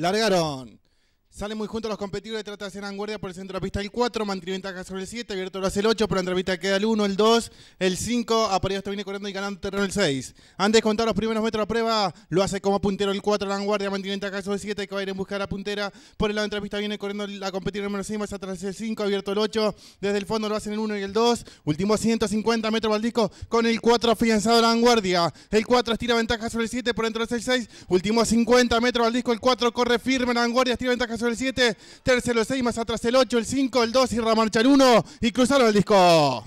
largaron. Salen muy juntos los competidores, trata de hacer vanguardia por el centro de la pista el 4, mantiene ventaja sobre el 7, abierto lo hace el 8, por la entrevista queda el 1, el 2, el 5, está viene corriendo y ganando terreno el 6. Antes de contar los primeros metros de prueba, lo hace como puntero el 4, la vanguardia, mantiene ventaja sobre el 7, que va a ir en busca de la puntera, por el lado de la pista viene corriendo la competidora número 6, más atrás el 5, abierto el 8, desde el fondo lo hacen el 1 y el 2, último 150 metros al disco con el 4 afianzado la vanguardia, el 4 estira ventaja sobre el 7, por dentro es el 6, último 50 metros al disco, el 4 corre firme la vanguardia, estira ventaja sobre el 7, tercero el 6, más atrás el 8, el 5, el 2 y ramarcha el 1 y cruzaron el disco.